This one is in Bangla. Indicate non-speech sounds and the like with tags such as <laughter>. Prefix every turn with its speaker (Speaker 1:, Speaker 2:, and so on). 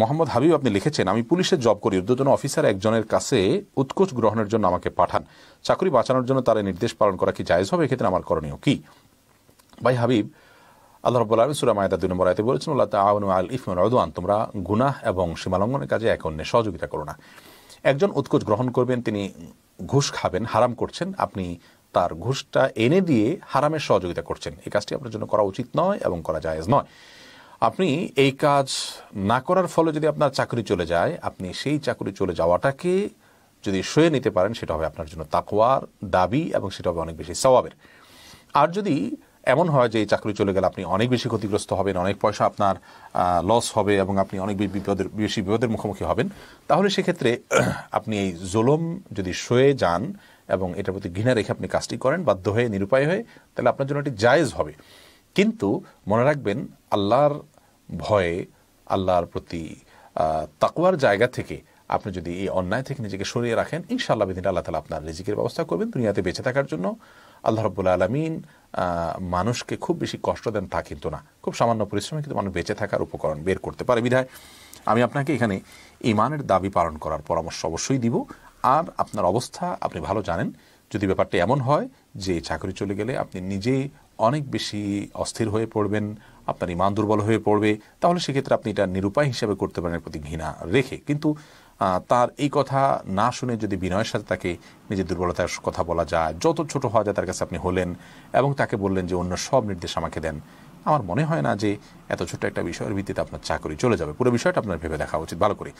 Speaker 1: মোহাম্মদ হাবিব আপনি লিখেছেন আমি পুলিশে জব করি ঊর্ধ্বতন অফিসার একজনের কাছে উৎকোচ গ্রহণের জন্য আমাকে পাঠান চাকরি বাঁচানোর জন্য তারা নির্দেশ পালন করা কি জায়জ হবে এক্ষেত্রে আমার করণীয় কি ভাই হাবিব আল্লাহ রব্বুল আলম সুরা মায়দা দুই নম্বর আয়তে বলেছেন আল্লাহ তাউন আল ইফমন রদওয়ান তোমরা গুনাহ এবং সীমালঙ্ঘনের কাজে এক অন্যের সহযোগিতা করো না একজন উৎকোচ গ্রহণ করবেন তিনি ঘুষ খাবেন হারাম করছেন আপনি তার ঘুষটা এনে দিয়ে হারামের সহযোগিতা করছেন এই কাজটি আপনার জন্য করা উচিত নয় এবং করা জায়েজ নয় আপনি এই কাজ না করার ফলে যদি আপনার চাকরি চলে যায় আপনি সেই চাকরি চলে যাওয়াটাকে যদি সয়ে নিতে পারেন সেটা হবে আপনার জন্য তাকোয়ার দাবি এবং সেটা হবে অনেক বেশি স্বভাবের আর যদি এমন হয় যে এই চাকরি চলে গেলে আপনি অনেক বেশি ক্ষতিগ্রস্ত হবেন অনেক পয়সা আপনার লস হবে এবং আপনি অনেক বিপদের বেশি বিপদের মুখোমুখি হবেন তাহলে সেক্ষেত্রে <clears throat> আপনি এই জোলম যদি সয়ে যান এবং এটার প্রতি ঘৃণা রেখে আপনি কাজটি করেন বাধ্য হয়ে নিরুপায় হয়ে তাহলে আপনার জন্য এটি জায়েজ হবে কিন্তু মনে রাখবেন আল্লাহর ভয়ে আল্লাহর প্রতি তাকওয়ার জায়গা থেকে আপনি যদি এই অন্যায় থেকে নিজেকে সরিয়ে রাখেন ইনশাআল্লাহ বিদিন আল্লাহ তালা আপনার রিজিকের ব্যবস্থা করবেন দুনিয়াতে বেঁচে থাকার জন্য আল্লাহ রব্বুল আলমিন মানুষকে খুব বেশি কষ্ট দেন তা কিন্তু না খুব সামান্য পরিশ্রমে কিন্তু মানুষ বেঁচে থাকার উপকরণ বের করতে পারে বিধায় আমি আপনাকে এখানে ইমানের দাবি পালন করার পরামর্শ অবশ্যই দিব আর আপনার অবস্থা আপনি ভালো জানেন যদি ব্যাপারটা এমন হয় যে চাকরি চলে গেলে আপনি নিজেই অনেক বেশি অস্থির হয়ে পড়বেন আপনার ইমান দুর্বল হয়ে পড়বে তাহলে সেক্ষেত্রে আপনি এটা নিরুপায় হিসেবে করতে পারেন প্রতি ঘৃণা রেখে কিন্তু তার এই কথা না শুনে যদি বিনয়ের সাথে তাকে নিজের দুর্বলতার কথা বলা যায় যত ছোট হওয়া যায় তার কাছে আপনি হলেন এবং তাকে বললেন যে অন্য সব নির্দেশ আমাকে দেন আমার মনে হয় না যে এত ছোট একটা বিষয়ের ভিত্তিতে আপনার চাকরি চলে যাবে পুরো বিষয়টা আপনার ভেবে দেখা উচিত ভালো করে